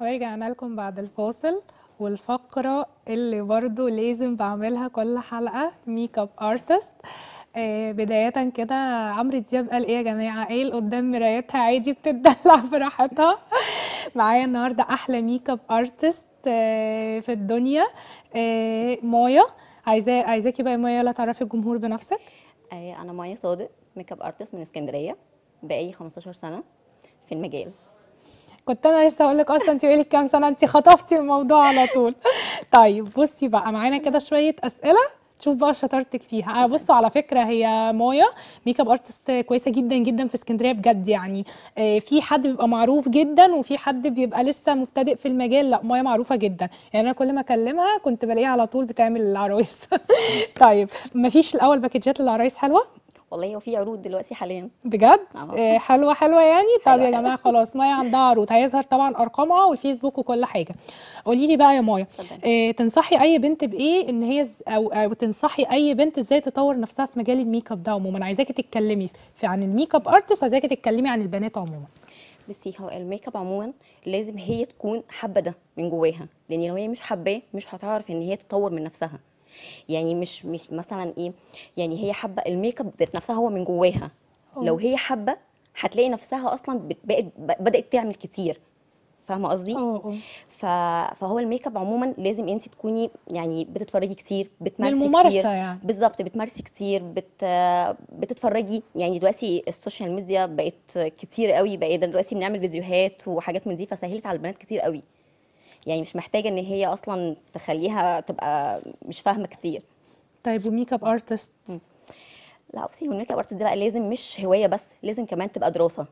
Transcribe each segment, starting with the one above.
ورجعنا لكم بعد الفاصل والفقرة اللي برضو لازم بعملها كل حلقة ميك اب ارتست بداية كده عمرو دياب قال ايه يا جماعة قال قدام مرايتها عادي بتدلع براحتها معايا النهاردة احلى ميك اب ارتست في الدنيا آه، مايا عايزاكي بقى مايا لا تعرفي الجمهور بنفسك آه، انا مايا صادق ميك اب ارتست من اسكندرية بقالي 15 سنة في المجال كنت انا لسه هقول لك اصلا انت بقالك كام سنه انت خطفتي الموضوع على طول طيب بصي بقى معانا كده شويه اسئله تشوف بقى شطارتك فيها آه، بصوا على فكره هي مايا ميك اب ارتست كويسه جدا جدا في اسكندريه بجد يعني آه، في حد بيبقى معروف جدا وفي حد بيبقى لسه مبتدئ في المجال لا مايا معروفه جدا يعني انا كل ما اكلمها كنت بلاقيها على طول بتعمل العرايس طيب مفيش الاول باكجات للعرايس حلوه والله هو في عروض دلوقتي حاليا بجد آه. آه، حلوه حلوه يعني طب يا جماعه خلاص مايا عندها عروض هيظهر طبعا ارقامها والفيسبوك وكل حاجه قولي لي بقى يا مايا آه تنصحي اي بنت بايه ان هي او, أو تنصحي اي بنت ازاي تطور نفسها في مجال الميك اب ده عموما عايزاكي تتكلمي في عن الميك اب ارتست وعايزاكي تتكلمي عن البنات عموما بصي هو الميك اب عموما لازم هي تكون حابه ده من جواها لان لو هي مش حباه مش هتعرف ان هي تطور من نفسها يعني مش مش مثلا ايه يعني هي حابه الميك اب ذات نفسها هو من جواها لو هي حابه هتلاقي نفسها اصلا بدات تعمل كتير فاهمه قصدي فهو الميك اب عموما لازم انت تكوني يعني بتتفرجي كتير بتمارسي كتير يعني. بالظبط بتمارسي كتير بت بتتفرجي يعني دلوقتي السوشيال ميديا بقت كتير قوي بقينا دلوقتي بنعمل فيديوهات وحاجات من دي فسهلت على البنات كتير قوي يعني مش محتاجه ان هي اصلا تخليها تبقى مش فاهمه كتير طيب وميك اب ارتست لا بصي الميك اب ارتست ده بقى لازم مش هوايه بس لازم كمان تبقى دراسه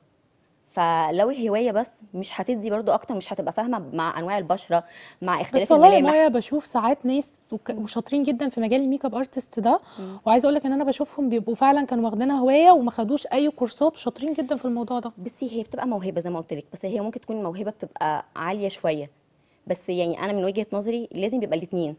فلو الهوايه بس مش هتدي برضو اكتر مش هتبقى فاهمه مع انواع البشره مع اختلاف بس والله الملامح بشوف ساعات ناس وشاطرين جدا في مجال الميك اب ارتست ده وعايزه اقول لك ان انا بشوفهم بيبقوا فعلا كانوا واخدينها هوايه وما خدوش اي كورسات وشاطرين جدا في الموضوع ده بس هي بتبقى موهبه زي ما قلت لك بس هي ممكن تكون موهبه بتبقى عاليه شويه بس يعني انا من وجهه نظري لازم يبقى الاثنين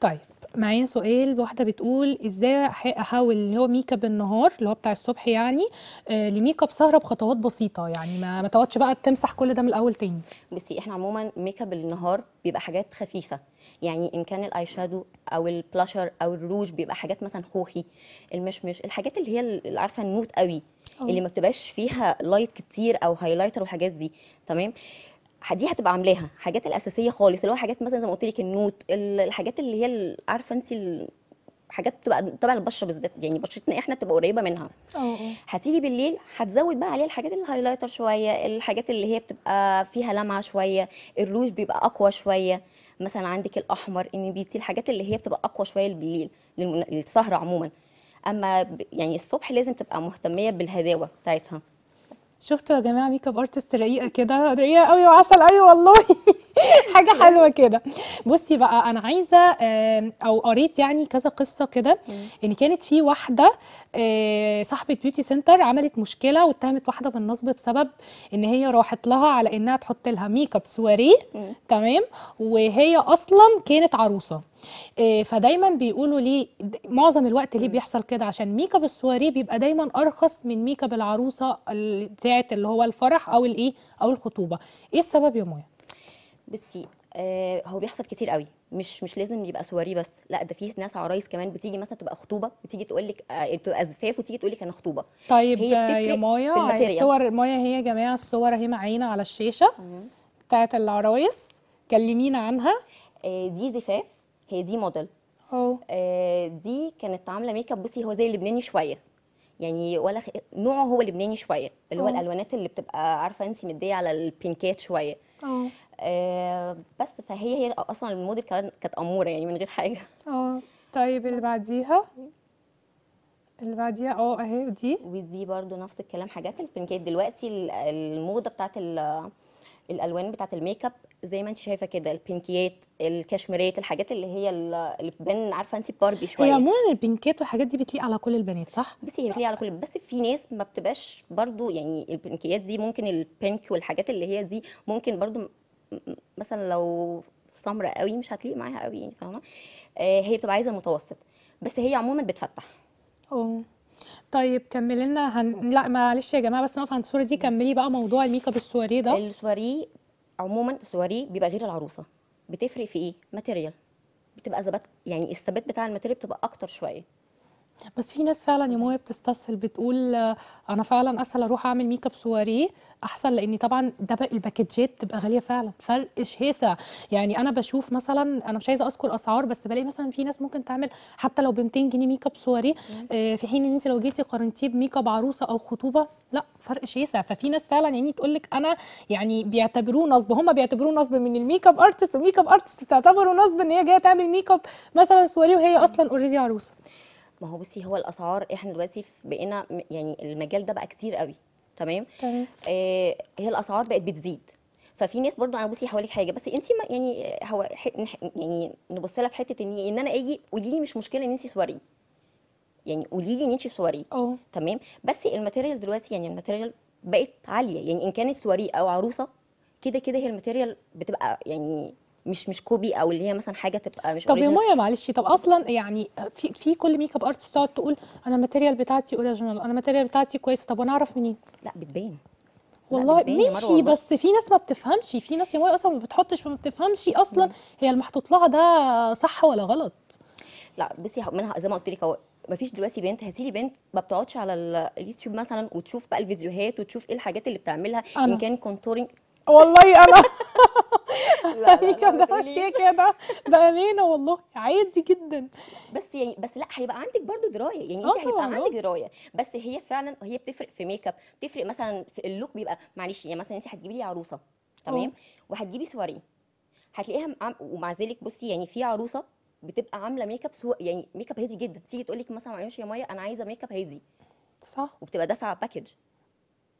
طيب معايا سؤال واحده بتقول ازاي احول اللي هو ميك اب النهار اللي هو بتاع الصبح يعني آه، لميك اب سهره بخطوات بسيطه يعني ما ما تقعدش بقى تمسح كل ده من الاول تاني بصي احنا عموما ميك اب النهار بيبقى حاجات خفيفه يعني ان كان الاي شادو او البلاشر او الروج بيبقى حاجات مثلا خوخي المشمش الحاجات اللي هي اللي عارفه النوت قوي أوه. اللي ما بتبقاش فيها لايت كتير او هايلايتر وحاجات دي تمام دي هتبقى عاملاها حاجات الاساسيه خالص اللي هو حاجات مثلا زي ما قلت لك النوت الحاجات اللي هي عارفه انت حاجات بتبقى تبع البشره بالذات يعني بشرتنا احنا بتبقى قريبه منها اه هتيجي بالليل هتزود بقى عليها الحاجات الهايلايتر شويه الحاجات اللي هي بتبقى فيها لمعه شويه الروج بيبقى اقوى شويه مثلا عندك الاحمر ان بيتي الحاجات اللي هي بتبقى اقوى شويه بالليل للسهره عموما اما يعني الصبح لازم تبقى مهتميه بالهداوه بتاعتها شفتوا يا جماعه ميك اب ارتست رقيقه كده رقيقه قوي وعسل قوي والله حاجه حلوه كده بصي بقى انا عايزه او قريت يعني كذا قصه كده ان كانت في واحده آه، صاحبه بيوتي سنتر عملت مشكله واتهمت واحده بالنصب بسبب ان هي راحت لها على انها تحط لها ميك اب سواريه تمام وهي اصلا كانت عروسه آه، فدايما بيقولوا ليه معظم الوقت ليه بيحصل كده عشان ميك اب السواريه بيبقى دايما ارخص من ميك اب العروسه بتاعه اللي هو الفرح او الايه او الخطوبه ايه السبب يا مايا بصي آه هو بيحصل كتير قوي مش مش لازم يبقى سواري بس لا ده في ناس عرايس كمان بتيجي مثلا تبقى خطوبه بتيجي تقول لك آه بتبقى زفاف وتيجي تقول لك انا خطوبه طيب هي يا مايا صور مايا هي يا جماعه الصور اهي معانا على الشاشه بتاعت العرايس كلمينا عنها آه دي زفاف هي دي موديل اه دي كانت عامله ميك اب بصي هو زي اللبناني شويه يعني ولا خ... نوعه هو لبناني شويه اللي هو الالوانات اللي بتبقى عارفه انت مديه على البينكات شويه اه آه، بس فهي هي اصلا الموديل كمان كانت اموره يعني من غير حاجه اه طيب اللي بعديها اللي بعديها اه اهي دي ودي برضو نفس الكلام حاجات البينكات دلوقتي الموضه بتاعت الالوان بتاعت الميك اب زي ما انت شايفه كده البينكيات الكشميريات الحاجات اللي هي اللي بتبان عارفه انت باربي شويه هي عموما البينكات والحاجات دي بتليق على كل البنات صح بس هي بتليق على كل بس في ناس ما بتبقاش برضو يعني البينكيات دي ممكن البينك والحاجات اللي هي دي ممكن برضو مثلا لو سمراء قوي مش هتليق معاها قوي يعني فاهمه آه، هي بتبقى عايزه المتوسط بس هي عموما بتفتح اه طيب كملي لنا هن... لا معلش يا جماعه بس نقف عند الصوره دي كملي بقى موضوع الميك اب السواريه ده السواريه عموما السواريه بيبقى غير العروسه بتفرق في ايه ماتيريال بتبقى ثبات يعني الثبات بتاع الماتيريال بتبقى اكتر شويه بس في ناس فعلا يا ماما بتستسهل بتقول آه، انا فعلا اسهل اروح اعمل ميك اب سواريه احسن لان طبعا ده بقى الباكجات تبقى غاليه فعلا فرق شاسع يعني انا بشوف مثلا انا مش عايزه اذكر اسعار بس بلاقي مثلا في ناس ممكن تعمل حتى لو ب 200 جنيه ميك اب سواريه في حين ان انت لو جيتي قارنتيه بميك اب عروسه او خطوبه لا فرق شاسع ففي ناس فعلا يعني تقول لك انا يعني بيعتبروه نصب هم بيعتبروه نصب من الميك اب ارتست والميك اب ارتست بتعتبره نصب ان هي جايه تعمل ميك اب مثلا سواريه وهي اصلا اوريدي عروسه ما هو بصي هو الاسعار احنا دلوقتي بقينا يعني المجال ده بقى كتير قوي تمام تمام آه هي الاسعار بقت بتزيد ففي ناس برضو انا بصي حواليك حاجه بس انت يعني آه، هو يعني نبص لها في حته ان ان انا اجي قولي لي مش مشكله ان انت صوري يعني قولي لي ان انت صوري تمام بس الماتيريال دلوقتي يعني الماتيريال بقت عاليه يعني ان كانت سواري او عروسه كده كده هي الماتيريال بتبقى يعني مش مش كوبي او اللي هي مثلا حاجه تبقى مش طب يا مايا معلش طب اصلا يعني في في كل ميك اب ارتست بتقعد تقول انا الماتيريال بتاعتي اوريجينال انا الماتيريال بتاعتي كويسه طب وانا اعرف منين؟ لا بتبان والله ماشي بس في ناس ما بتفهمش في ناس يا مايا اصلا ما بتحطش فما بتفهمش اصلا مم. هي المحطوط لها ده صح ولا غلط لا بصي منها زي ما قلت لك هو ما فيش دلوقتي بنت هتيجي بنت ما بتقعدش على اليوتيوب مثلا وتشوف بقى الفيديوهات وتشوف ايه الحاجات اللي بتعملها أنا. ان كان كونتورنج والله انا يعني كده ماشيه كده بامانه والله عادي جدا بس يعني بس لا هيبقى عندك برضو درايه يعني انت هيبقى آه، عندك درايه بس هي فعلا هي بتفرق في ميك اب بتفرق مثلا في اللوك بيبقى معلش يعني مثلا انت هتجيبي لي عروسه تمام آه. وهتجيبي سواري هتلاقيها ومع ذلك بصي يعني في عروسه بتبقى عامله ميك اب سو يعني ميك اب هادي جدا تيجي تقول لك مثلا معلش يا مايا انا عايزه ميك اب هادي صح وبتبقى دافعه باكج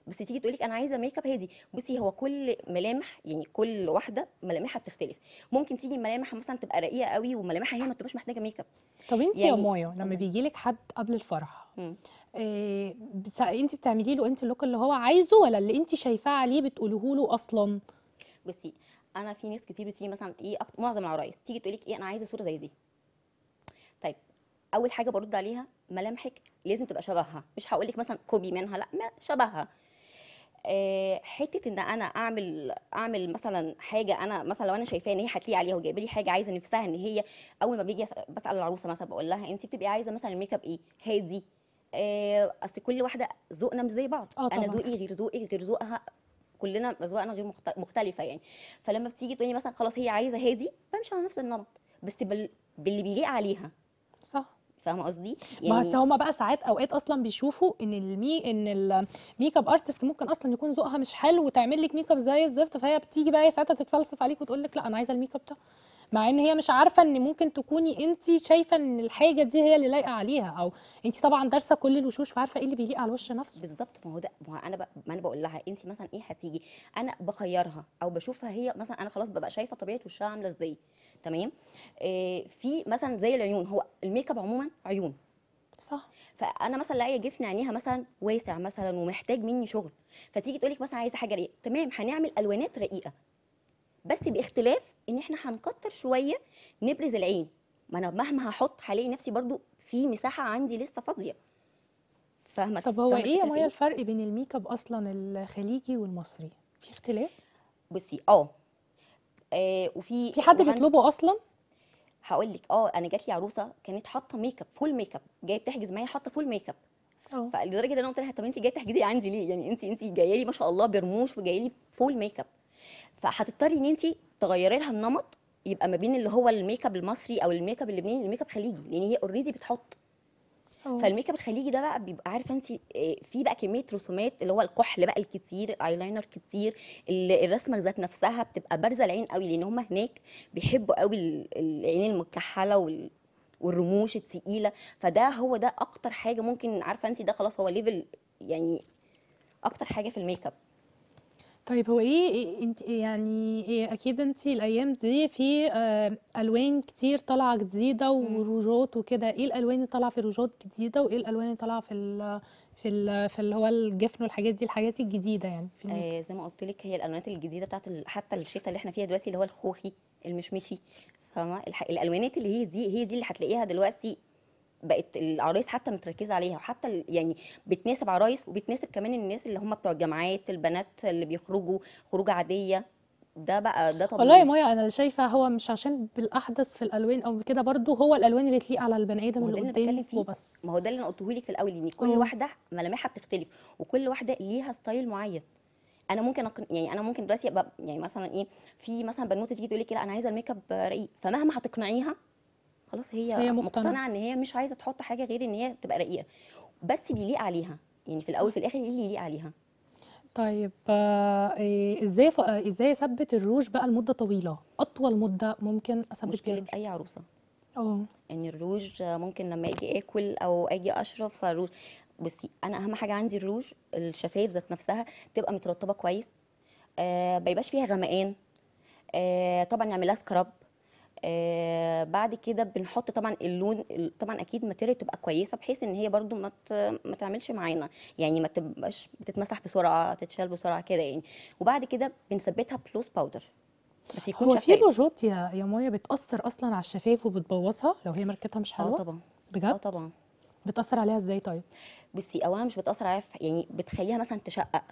بس تيجي تقول لك انا عايزه ميك اب هادي بصي هو كل ملامح يعني كل واحده ملامحها بتختلف ممكن تيجي ملامح مثلا تبقى راقيه قوي وملامحها هي ما تبقاش محتاجه ميك اب طب انت يعني... يا مايا لما بيجي لك حد قبل الفرح إيه انت بتعملي له انت اللوك اللي هو عايزه ولا اللي انت شايفاه عليه بتقوليه له اصلا بصي انا في ناس كتير بتيجي مثلا ايه أكتر معظم العرايس تيجي تقول لك ايه انا عايزه صوره زي دي طيب اول حاجه برد عليها ملامحك لازم تبقى شبهها مش هقول لك مثلا كوبي منها لا شبهها آه، حته ان انا اعمل اعمل مثلا حاجه انا مثلا لو انا شايفاه ان هي هتليق عليها وجايبه لي حاجه عايزه نفسها ان هي اول ما بيجي بسال العروسه مثلا بقول لها انت بتبقي عايزه مثلا الميك اب ايه هادي آه، اصل كل واحده ذوقنا مش زي بعض آه، انا ذوقي غير ذوقك غير ذوقها كلنا اذواقنا غير مختلفه يعني فلما بتيجي تقولي مثلا خلاص هي عايزه هادي بمشي على نفس النمط بس باللي بيليق عليها صح فاهمه قصدي يعني بس هما بقى ساعات اوقات اصلا بيشوفوا ان المي ان الميك اب ارتست ممكن اصلا يكون ذوقها مش حلو وتعمل لك ميك اب زي الزفت فهي بتيجي بقى ساعتها تتفلسف عليك وتقول لك لا انا عايزه الميك اب ده مع ان هي مش عارفه ان ممكن تكوني انت شايفه ان الحاجه دي هي اللي لايقه عليها او انت طبعا دارسه كل الوشوش فعارفه ايه اللي بيليق على الوش نفسه بالظبط ما هو ده انا ما انا بقول لها انت مثلا ايه هتيجي انا بخيرها او بشوفها هي مثلا انا خلاص ببقى شايفه طبيعه وشها عامله ازاي تمام آه، في مثلا زي العيون هو الميك اب عموما عيون صح فانا مثلا لاقي جفن عينيها مثلا واسع مثلا ومحتاج مني شغل فتيجي تقول لك مثلا عايزه حاجه رقيقه تمام هنعمل الوانات رقيقه بس باختلاف ان احنا هنكتر شويه نبرز العين ما انا مهما هحط هلاقي نفسي برضو في مساحه عندي لسه فاضيه فاهمه طب هو ايه ما هي إيه؟ الفرق بين الميك اب اصلا الخليجي والمصري في اختلاف بصي اه آه، وفي في حد بيطلبه اصلا هقول لك اه انا جات لي عروسه كانت حاطه ميك اب فول ميك اب جايه بتحجز معايا حاطه فول ميك اب فلدرجه ان انا قلت لها طب انت جايه تحجزي عندي ليه يعني انت انت جايه لي ما شاء الله برموش وجايه لي فول ميك اب فهتضطري ان انت تغيري لها النمط يبقى ما بين اللي هو الميك اب المصري او الميك اب اللبناني الميك اب خليجي لان هي اوريدي بتحط اه. فالميك اب الخليجي ده بقى بيبقى عارفه انت آه، في بقى كميه رسومات اللي هو الكحل بقى الكتير الاي لاينر كتير الرسمه ذات نفسها بتبقى بارزه العين قوي لان هم هناك بيحبوا قوي العين المكحله وال والرموش التقيله فده هو ده اكتر حاجه ممكن عارفه انت ده خلاص هو ليفل يعني اكتر حاجه في الميك اب طيب هو إيه،, ايه انت يعني إيه اكيد انت الايام دي في آه، الوان كتير طالعه جديده وروجوت إمم. وروجات وكده ايه الالوان اللي طالعه في روجوت جديده وايه الالوان اللي طالعه في الـ في الـ في اللي هو الجفن والحاجات دي الحاجات الجديده يعني في آه زي ما قلت لك هي الالوانات الجديده بتاعت حتى الشتاء اللي احنا فيها دلوقتي اللي هو الخوخي المشمشي فاهمه الالوانات اللي هي دي هي دي اللي هتلاقيها دلوقتي بقت العرايس حتى متركزه عليها وحتى يعني بتناسب عرايس وبتناسب كمان الناس اللي هم بتوع الجامعات البنات اللي بيخرجوا خروجه عاديه ده بقى ده طبيعي والله يا مايا انا اللي شايفه هو مش عشان بالاحدث في الالوان او كده برضو هو الالوان اللي تليق على البني ادم اللي قدامي وبس ما هو ده اللي انا قلته لك في الاول ان كل أوه. واحده ملامحها بتختلف وكل واحده ليها ستايل معين انا ممكن أقن... يعني انا ممكن دلوقتي يعني مثلا ايه في مثلا بنوته تيجي تقول لك لا انا عايزه الميك اب رقيق فمهما هتقنعيها خلاص هي, هي مقتنعه ان هي مش عايزه تحط حاجه غير ان هي تبقى رقيقه بس بيليق عليها يعني في الاول في الاخر ايه اللي يليق عليها طيب آه، إيه، ازاي ازاي اثبت الروج بقى لمده طويله اطول مده ممكن اثبت مشكله اي عروسه اه يعني الروج ممكن لما اجي اكل او اجي اشرب فالروج بصي انا اهم حاجه عندي الروج الشفايف ذات نفسها تبقى مترطبه كويس آه ما يبقاش فيها غمقان آه طبعا نعملها سكراب آه، بعد كده بنحط طبعا اللون طبعا اكيد ماتيريال تبقى كويسه بحيث ان هي برده ما ما تعملش معانا يعني ما تبقاش بتتمسح بسرعه تتشال بسرعه كده يعني وبعد كده بنثبتها بلوس باودر بس يكون هو في بروجات يا يا مويا بتاثر اصلا على الشفايف وبتبوظها لو هي ماركتها مش آه، حلوه اه طبعا بجد اه طبعا بتاثر عليها ازاي طيب بصي اولا مش بتاثر عليها يعني بتخليها مثلا تشقق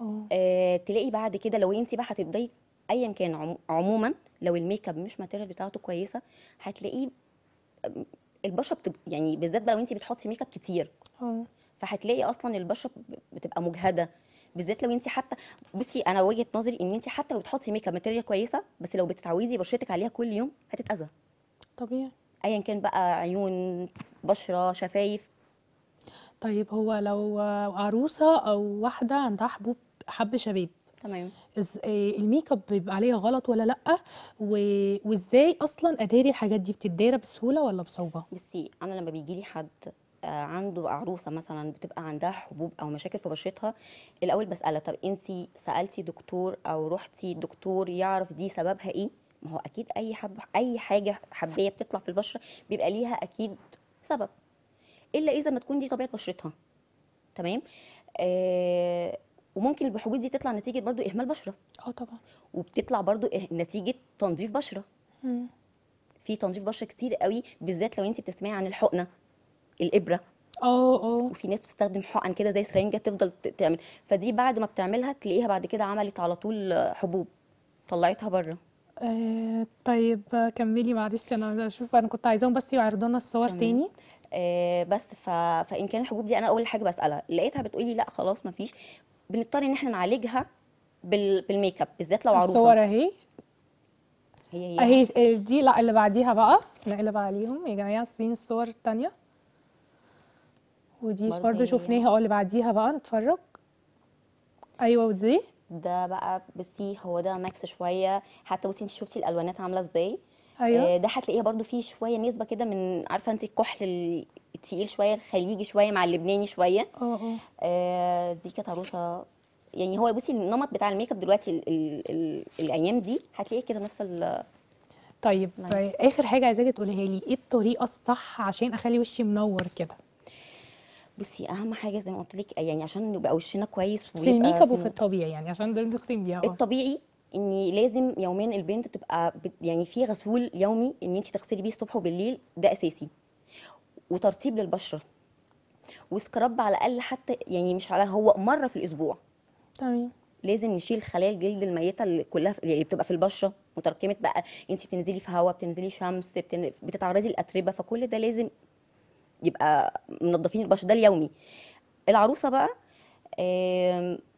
آه, آه، تلاقي بعد كده لو انت بقى هتبداي ايا كان عموما لو الميك اب مش ماتيريال بتاعته كويسه هتلاقيه البشره بتج... يعني بالذات بقى لو انت بتحطي ميك اب كتير اه. فهتلاقي اصلا البشره بتبقى مجهده بالذات لو انت حتى بصي انا وجهه نظري ان انت حتى لو بتحطي ميك اب ماتيريال كويسه بس لو بتتعوزي بشرتك عليها كل يوم هتتاذى طبيعي ايا كان بقى عيون بشره شفايف طيب هو لو عروسه او واحده عندها حبوب حب شباب تمام آه، الميك اب بيبقى عليها غلط ولا لا وازاي اصلا اداري الحاجات دي بتدارى بسهوله ولا بصعوبه بصي انا لما بيجي لي حد آه، عنده عروسه مثلا بتبقى عندها حبوب او مشاكل في بشرتها الاول بسالها طب انت سالتي دكتور او رحتي دكتور يعرف دي سببها ايه ما هو اكيد اي حب اي حاجه حبيه بتطلع في البشره بيبقى ليها اكيد سبب الا اذا ما تكون دي طبيعه بشرتها تمام آه وممكن البحبوب دي تطلع نتيجه برضو اهمال بشره اه طبعا وبتطلع برضو إه-، نتيجه تنظيف بشره في تنظيف بشره كتير قوي بالذات لو انت بتسمعي عن الحقنه الابره اه اه وفي ناس بتستخدم حقن كده زي سرنجه تفضل تعمل فدي بعد ما بتعملها تلاقيها بعد كده عملت على طول حبوب طلعتها بره آه طيب كملي معلش انا اشوف انا كنت عايزاهم بس يعرضوا لنا الصور تمام. تاني آه بس ف... فان كان الحبوب دي انا اول حاجه بسالها لقيتها بتقولي لا خلاص ما فيش بنضطر ان احنا نعالجها بالميك اب بالذات لو عروسه الصور اهي هي هي اهي دي لا اللي بعديها بقى نقلب عليهم يا جماعه سين الصور الثانيه ودي برضو شفناها اه اللي بعديها بقى نتفرج ايوه ودي ده بقى بصي هو ده ماكس شويه حتى بصي انت شفتي الالوانات عامله ازاي ايوه آه، ده هتلاقيها برضو فيه شويه نسبه كده من عارفه انت الكحل التقيل شويه الخليجي شويه مع اللبناني شويه اه،, اه. آه دي كانت عروسه يعني هو بصي النمط بتاع الميك اب دلوقتي الـ الـ الـ الايام دي هتلاقيه كده نفس ال طيب ماني. طيب، اخر حاجه عايزاكي تقوليها لي ايه الطريقه الصح عشان اخلي وشي منور كده بصي اهم حاجه زي ما قلت لك يعني عشان يبقى وشنا كويس في الميك اب وفي الطبيعي يعني عشان ده بنختم بيها اه. الطبيعي ان لازم يوميا البنت تبقى يعني في غسول يومي ان انت تغسلي بيه الصبح وبالليل ده اساسي وترطيب للبشره وسكراب على الاقل حتى يعني مش على هو مره في الاسبوع تمام لازم نشيل خلايا الجلد الميته اللي كلها يعني بتبقى في البشره متراكمه بقى انت بتنزلي في هواء بتنزلي شمس بتن... بتتعرضي لاتربه فكل ده لازم يبقى منظفين البشره ده اليومي العروسه بقى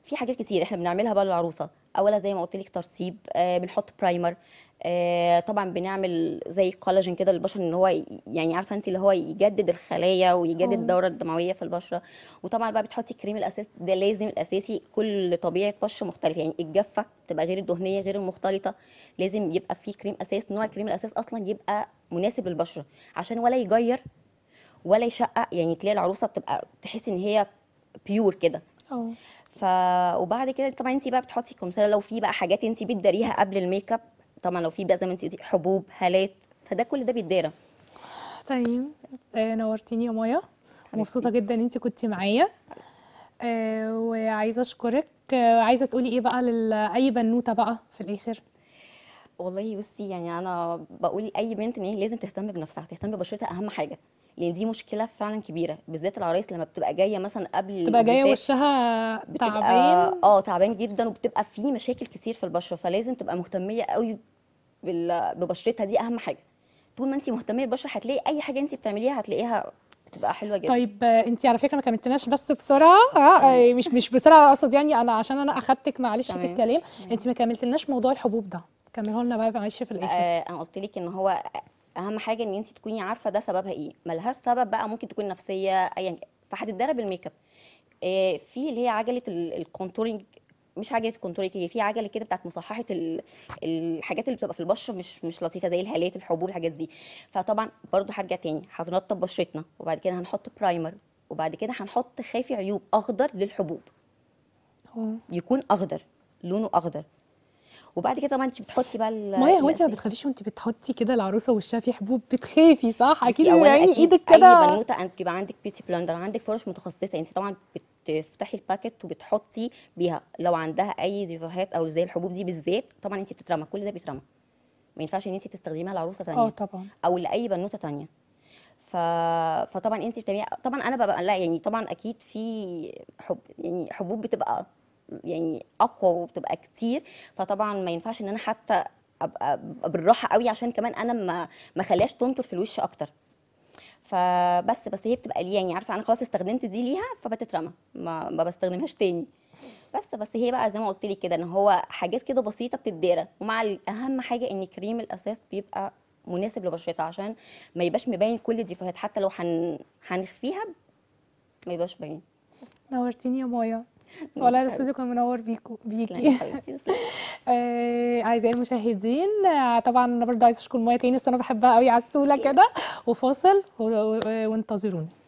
في حاجات كتير احنا بنعملها بقى للعروسه اولا زي ما قلت لك ترطيب آه، بنحط برايمر آه، طبعا بنعمل زي الكولاجين كده للبشره ان هو يعني عارفه انت اللي هو يجدد الخلايا ويجدد الدوره الدمويه في البشره وطبعا بقى بتحطي الكريم الاساسي ده لازم الاساسي كل طبيعه بشره مختلفه يعني الجافه تبقى غير الدهنيه غير المختلطه لازم يبقى في كريم اساس نوع كريم الاساس اصلا يبقى مناسب للبشره عشان ولا يجير ولا يشقق يعني تلاقي العروسه بتبقى تحس ان هي بيور كده ف وبعد كده طبعا انت بقى بتحطي كونسيلر لو في بقى حاجات انت بتداريها قبل الميك اب طبعا لو في بقى زي ما انت حبوب هالات فده كل ده بيتدارى تمام آه نورتيني يا مايا مبسوطه جدا ان انت كنت معايا آه وعايزه اشكرك آه عايزه تقولي ايه بقى لاي بنوته بقى في الاخر والله بصي يعني انا بقول اي بنت ان هي لازم تهتم بنفسها تهتم ببشرتها اهم حاجه لان يعني دي مشكله فعلا كبيره بالذات العرايس لما بتبقى جايه مثلا قبل تبقى جايه وشها تعبان اه تعبان جدا وبتبقى فيه مشاكل كتير في البشره فلازم تبقى مهتميه قوي ببشرتها دي اهم حاجه طول ما انت مهتمه بالبشره هتلاقي اي حاجه انت بتعمليها هتلاقيها بتبقى حلوه جدا طيب انت على فكره ما كملتناش بس بسرعه آه مش مش بسرعه اقصد يعني انا عشان انا اخدتك معلش في الكلام انت ما كملتلناش موضوع الحبوب ده كملوا لنا بقى معلش في الاخر آه انا قلت لك ان هو اهم حاجه ان انت تكوني عارفه ده سببها ايه ملهاش سبب بقى ممكن تكون نفسيه ايا يعني فهتتدرب الميك اب آه في اللي هي عجله الكونتورنج مش عجله كنترول هي في عجله كده بتاعت مصححه الحاجات اللي بتبقى في البشره مش مش لطيفه زي الهالات الحبوب الحاجات دي فطبعا برده هرجع تاني هنرطب بشرتنا وبعد كده هنحط برايمر وبعد كده هنحط خافي عيوب اخضر للحبوب يكون اخضر لونه اخضر وبعد كده طبعا انت بتحطي بقى مايا هو انت ما بتخافيش وانت بتحطي كده العروسه وشها في حبوب بتخافي صح اكيد يعني ايدك كده اي بنوته انت بيبقى عندك بيوتي بلاندر عندك فرش متخصصه انت طبعا بت بتفتحي الباكت وبتحطي بيها لو عندها اي ديفاهات او زي الحبوب دي بالذات طبعا انت بتترمى كل ده بيترمى ما ينفعش ان انت تستخدميها لعروسه ثانيه اه طبعا او لاي بنوته ثانيه ف... فطبعا انت بتعمليها طبعا انا ببقى لا يعني طبعا اكيد في حب يعني حبوب بتبقى يعني اقوى وبتبقى كتير فطبعا ما ينفعش ان انا حتى ابقى بالراحه قوي عشان كمان انا ما ما خليهاش تنطر في الوش اكتر فبس بس هي بتبقى ليه يعني عارفه انا خلاص استخدمت دي ليها فبتترمى ما, بستخدمهاش تاني بس بس هي بقى زي ما قلت لك كده ان هو حاجات كده بسيطه بتتدارى ومع اهم حاجه ان كريم الاساس بيبقى مناسب لبشرتها عشان ما يبقاش مبين كل الديفوهات حتى لو هنخفيها ما يبقاش باين نورتيني يا مايا والله يا استاذي كان منور بيكو بيكي اعزائي المشاهدين آه، طبعا انا برضه عايزه اشكر مويه تاني بس انا بحبها قوي عسوله كده وفاصل وانتظروني